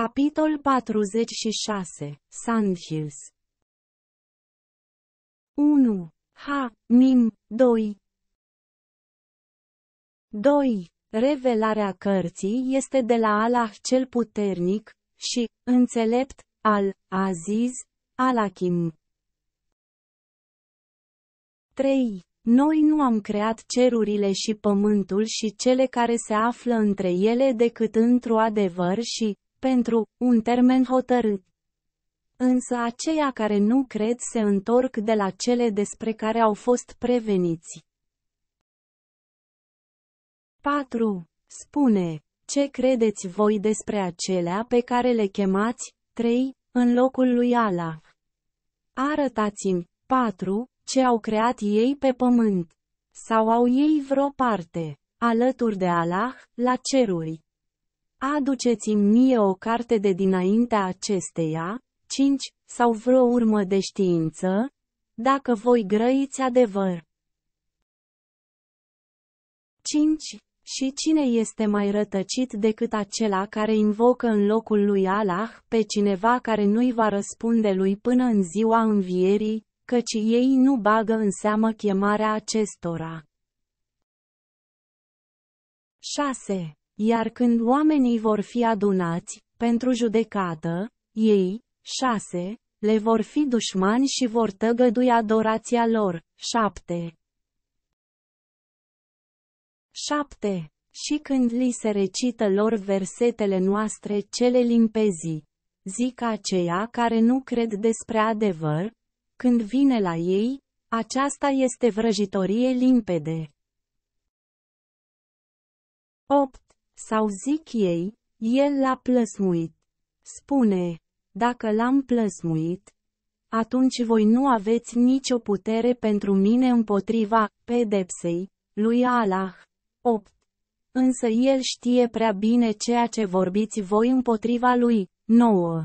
Capitol 46. Sandhills 1. Ha, Mim, 2 2. Revelarea cărții este de la Allah cel puternic și înțelept al Aziz, Alakim. 3. Noi nu am creat cerurile și pământul și cele care se află între ele decât într-o adevăr și, pentru un termen hotărât. Însă aceia care nu cred se întorc de la cele despre care au fost preveniți. 4. Spune, ce credeți voi despre acelea pe care le chemați, 3, în locul lui Allah? Arătați-mi, 4, ce au creat ei pe pământ. Sau au ei vreo parte, alături de Allah, la ceruri. Aduceți-mi mie o carte de dinaintea acesteia, 5, sau vreo urmă de știință, dacă voi grăiți adevăr. 5. Și cine este mai rătăcit decât acela care invocă în locul lui Allah pe cineva care nu-i va răspunde lui până în ziua învierii, căci ei nu bagă în seamă chemarea acestora. 6. Iar când oamenii vor fi adunați, pentru judecată, ei, șase, le vor fi dușmani și vor tăgădui adorația lor, șapte. 7. Și când li se recită lor versetele noastre cele limpezi, zic aceia care nu cred despre adevăr, când vine la ei, aceasta este vrăjitorie limpede. 8. Sau zic ei, el l-a plăsmuit. Spune, dacă l-am plăsmuit, atunci voi nu aveți nicio putere pentru mine împotriva pedepsei lui Allah. 8. Însă el știe prea bine ceea ce vorbiți voi împotriva lui. 9.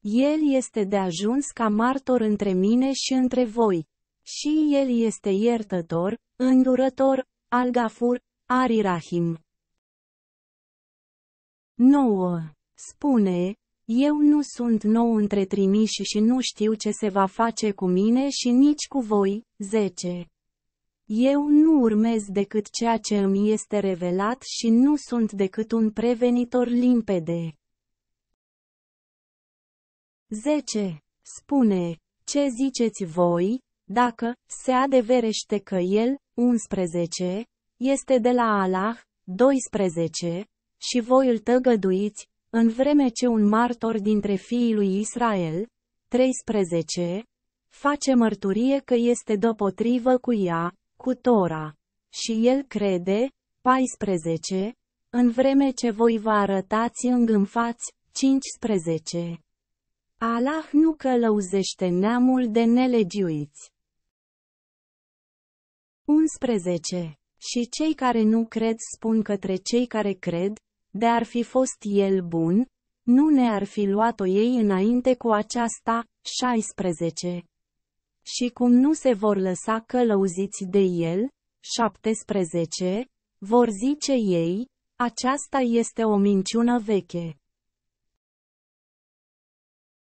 El este de ajuns ca martor între mine și între voi. Și el este iertător, îndurător, al-Gafur, Arirahim. 9. Spune, eu nu sunt nou între trimiși și nu știu ce se va face cu mine și nici cu voi. 10. Eu nu urmez decât ceea ce îmi este revelat și nu sunt decât un prevenitor limpede. 10. Spune, ce ziceți voi, dacă se adeverește că el, 11, este de la Allah, 12, și voi îl tăgăduiți, în vreme ce un martor dintre fiii lui Israel, 13, face mărturie că este dopotrivă cu ea, cu Tora. Și el crede, 14, în vreme ce voi vă arătați îngânfați, 15. Allah nu călăuzește neamul de nelegiuiți. 11. Și cei care nu cred spun către cei care cred, de ar fi fost el bun, nu ne-ar fi luat-o ei înainte cu aceasta, 16. Și cum nu se vor lăsa călăuziți de el, 17, vor zice ei, aceasta este o minciună veche.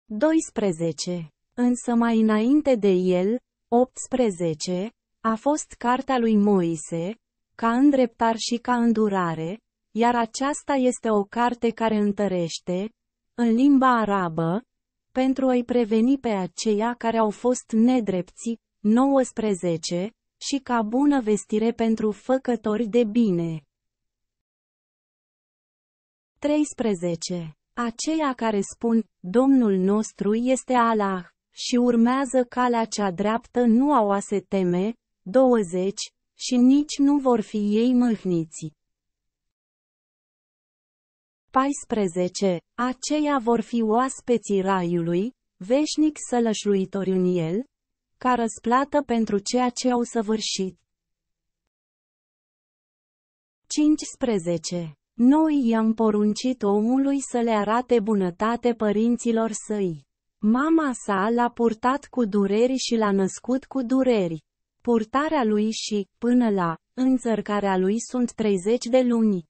12. Însă mai înainte de el, 18, a fost cartea lui Moise, ca îndreptar și ca îndurare, iar aceasta este o carte care întărește, în limba arabă, pentru a-i preveni pe aceia care au fost nedrepți, 19, și ca bună vestire pentru făcători de bine. 13. Aceia care spun, Domnul nostru este Allah, și urmează calea cea dreaptă nu au a se teme, 20, și nici nu vor fi ei mâhniți. 14. Aceia vor fi oaspeții raiului, veșnic sălășluitori în el, ca răsplată pentru ceea ce au săvârșit. 15. Noi i-am poruncit omului să le arate bunătate părinților săi. Mama sa l-a purtat cu dureri și l-a născut cu dureri. Purtarea lui și, până la, înțărcarea lui sunt 30 de luni.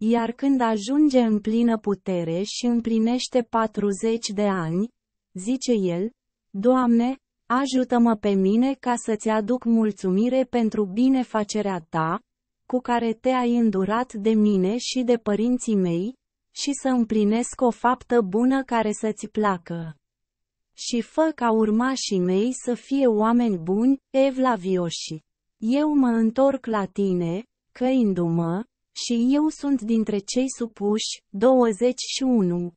Iar când ajunge în plină putere și împlinește 40 de ani, zice el, Doamne, ajută-mă pe mine ca să-ți aduc mulțumire pentru binefacerea ta, cu care te-ai îndurat de mine și de părinții mei, și să împlinesc o faptă bună care să-ți placă. Și fă ca urmașii mei să fie oameni buni, evlavioși. Eu mă întorc la tine, căindu-mă, și eu sunt dintre cei supuși, 21.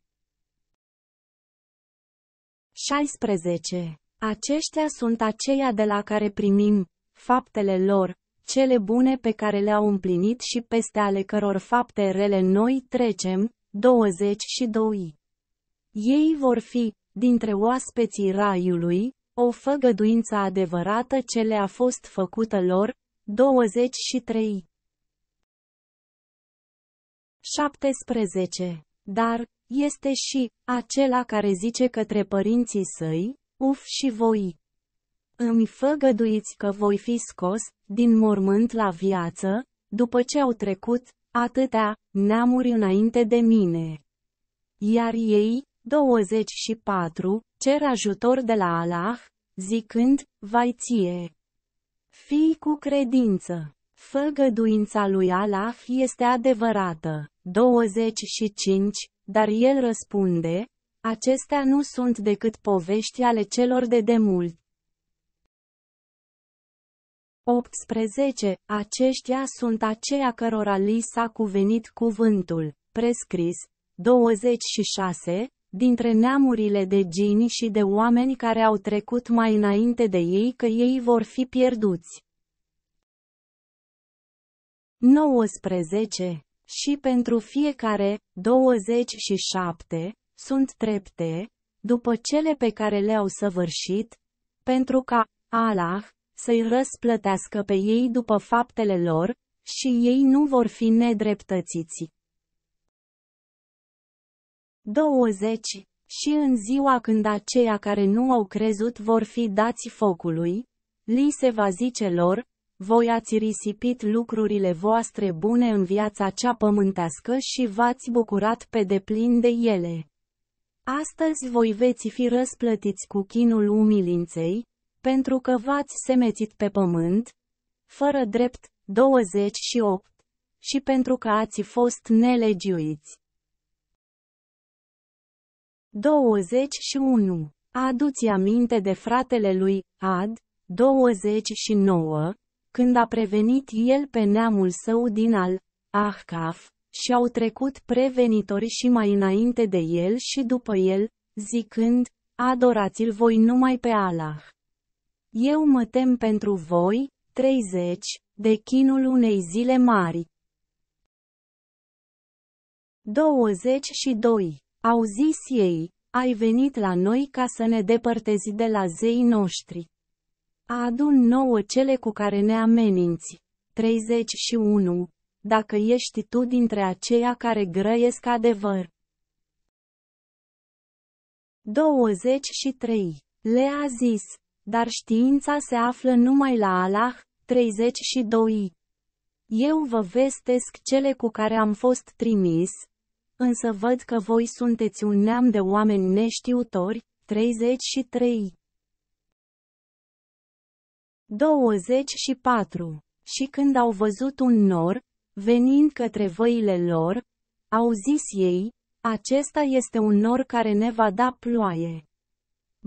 16. Aceștia sunt aceia de la care primim faptele lor, cele bune pe care le-au împlinit și peste ale căror fapte rele noi trecem, 22. Ei vor fi, dintre oaspeții raiului, o făgăduință adevărată ce le-a fost făcută lor, 23. 17. Dar, este și, acela care zice către părinții săi, uf și voi. Îmi făgăduiți că voi fi scos, din mormânt la viață, după ce au trecut, atâtea, neamuri înainte de mine. Iar ei, 24, cer ajutor de la Allah, zicând, vai ție. Fii cu credință. Făgăduința lui Allah este adevărată. 25. Dar el răspunde, acestea nu sunt decât povești ale celor de demult. 18. Aceștia sunt aceia cărora li s-a cuvenit cuvântul, prescris. 26. Dintre neamurile de gini și de oameni care au trecut mai înainte de ei că ei vor fi pierduți. 19. Și pentru fiecare, 27, sunt trepte, după cele pe care le-au săvârșit, pentru ca Allah să-i răsplătească pe ei după faptele lor, și ei nu vor fi nedreptățiți. 20. Și în ziua când aceia care nu au crezut vor fi dați focului, li se va zice lor, voi ați risipit lucrurile voastre bune în viața cea pământească și v-ați bucurat pe deplin de ele. Astăzi voi veți fi răsplătiți cu chinul umilinței, pentru că v-ați semețit pe pământ, fără drept, 28, și pentru că ați fost nelegiuiți. 21. Aduți aminte de fratele lui Ad, 29, când a prevenit el pe neamul său din al Ahcaf, și au trecut prevenitori și mai înainte de el și după el, zicând, adorați-l voi numai pe Allah. Eu mă tem pentru voi, 30, de chinul unei zile mari. 22. Au zis ei, ai venit la noi ca să ne depărtezi de la zei noștri. Adun nouă cele cu care ne ameninți. 31. Dacă ești tu dintre aceia care grăiesc adevăr. 23. Le-a zis, dar știința se află numai la Allah, 32. Eu vă vestesc cele cu care am fost trimis, însă văd că voi sunteți un neam de oameni neștiutori, 33. 24. Și când au văzut un nor, venind către văile lor, au zis ei, acesta este un nor care ne va da ploaie.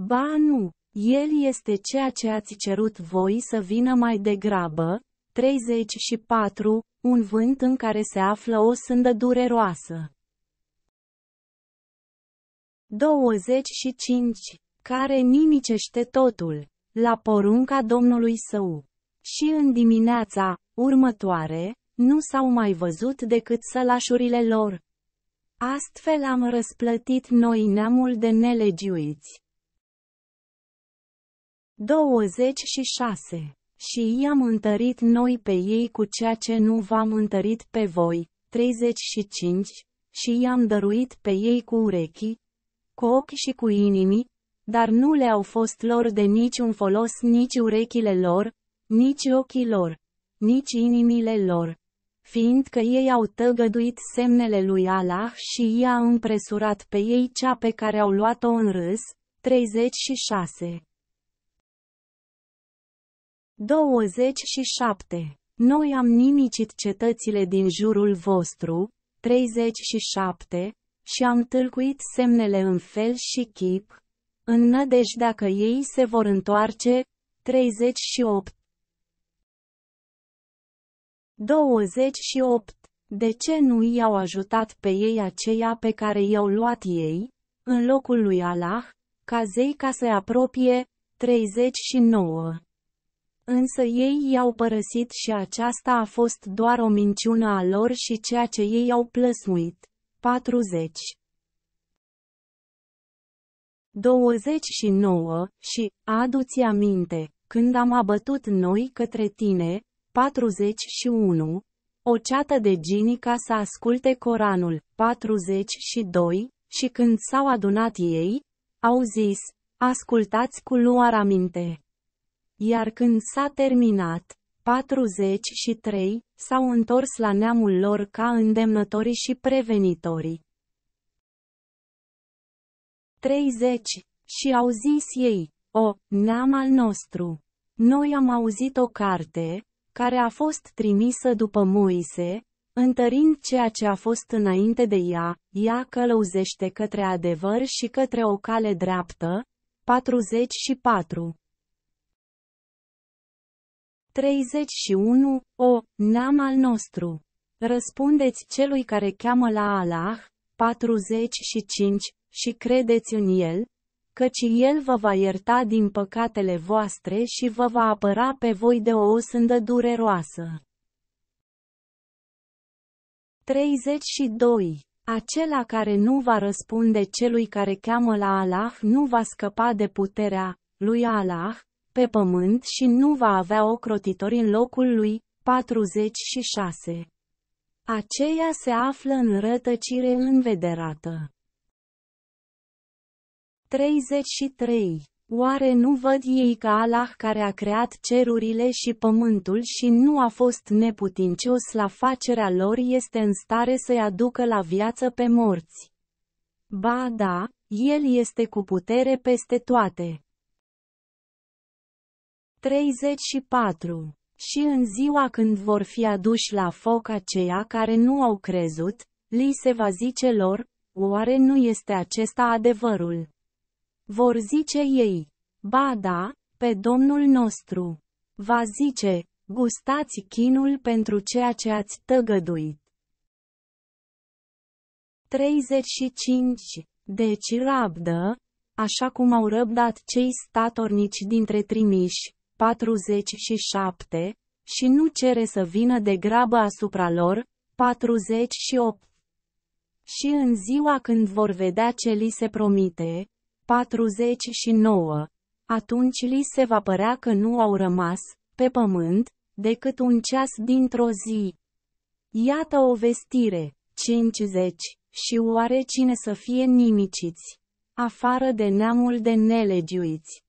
Ba nu, el este ceea ce ați cerut voi să vină mai degrabă. 34. Un vânt în care se află o sândă dureroasă. 25. Care nimicește totul la porunca domnului său. Și în dimineața următoare, nu s-au mai văzut decât sălașurile lor. Astfel am răsplătit noi neamul de nelegiuiți. 26. Și i-am întărit noi pe ei cu ceea ce nu v-am întărit pe voi. 35. Și i-am dăruit pe ei cu urechii, cu ochi și cu inimii, dar nu le-au fost lor de niciun folos nici urechile lor, nici ochii lor, nici inimile lor. Fiindcă ei au tăgăduit semnele lui Allah și i-a împresurat pe ei cea pe care au luat-o în râs, 36. 27. Noi am nimicit cetățile din jurul vostru, 37, și am tâlcuit semnele în fel și chip, în nădejdea că ei se vor întoarce, 38. 28. De ce nu i-au ajutat pe ei aceia pe care i-au luat ei, în locul lui Allah, ca zei ca să apropie, 39. Însă ei i-au părăsit și aceasta a fost doar o minciună a lor și ceea ce ei au plăsuit, 40. 29, și, adu-ți aminte, când am abătut noi către tine, 41, o ceată de genii ca să asculte Coranul, 42, și când s-au adunat ei, au zis, ascultați cu luar aminte. Iar când s-a terminat, 43, s-au întors la neamul lor ca îndemnătorii și prevenitorii. 30. Și au zis ei, o, neam al nostru. Noi am auzit o carte, care a fost trimisă după Moise, întărind ceea ce a fost înainte de ea, ea călăuzește către adevăr și către o cale dreaptă. 44. 31. O, neam al nostru. Răspundeți celui care cheamă la Allah, 45, și credeți în El, căci El vă va ierta din păcatele voastre și vă va apăra pe voi de o osândă dureroasă. 32. Acela care nu va răspunde celui care cheamă la Allah nu va scăpa de puterea lui Allah pe pământ și nu va avea ocrotitori în locul lui. 46. Aceea se află în rătăcire învederată. 33. Oare nu văd ei că Allah care a creat cerurile și pământul și nu a fost neputincios la facerea lor este în stare să-i aducă la viață pe morți? Ba da, El este cu putere peste toate. 34. Și în ziua când vor fi aduși la foc aceia care nu au crezut, li se va zice lor, oare nu este acesta adevărul? Vor zice ei, ba da, pe Domnul nostru. Va zice, gustați chinul pentru ceea ce ați tăgăduit. 35. Deci rabdă, așa cum au răbdat cei statornici dintre trimiși, 47, și nu cere să vină de grabă asupra lor, 48. Și în ziua când vor vedea ce li se promite, 49. Atunci li se va părea că nu au rămas, pe pământ, decât un ceas dintr-o zi. Iată o vestire, 50, și oare cine să fie nimiciți, afară de neamul de nelegiuiți.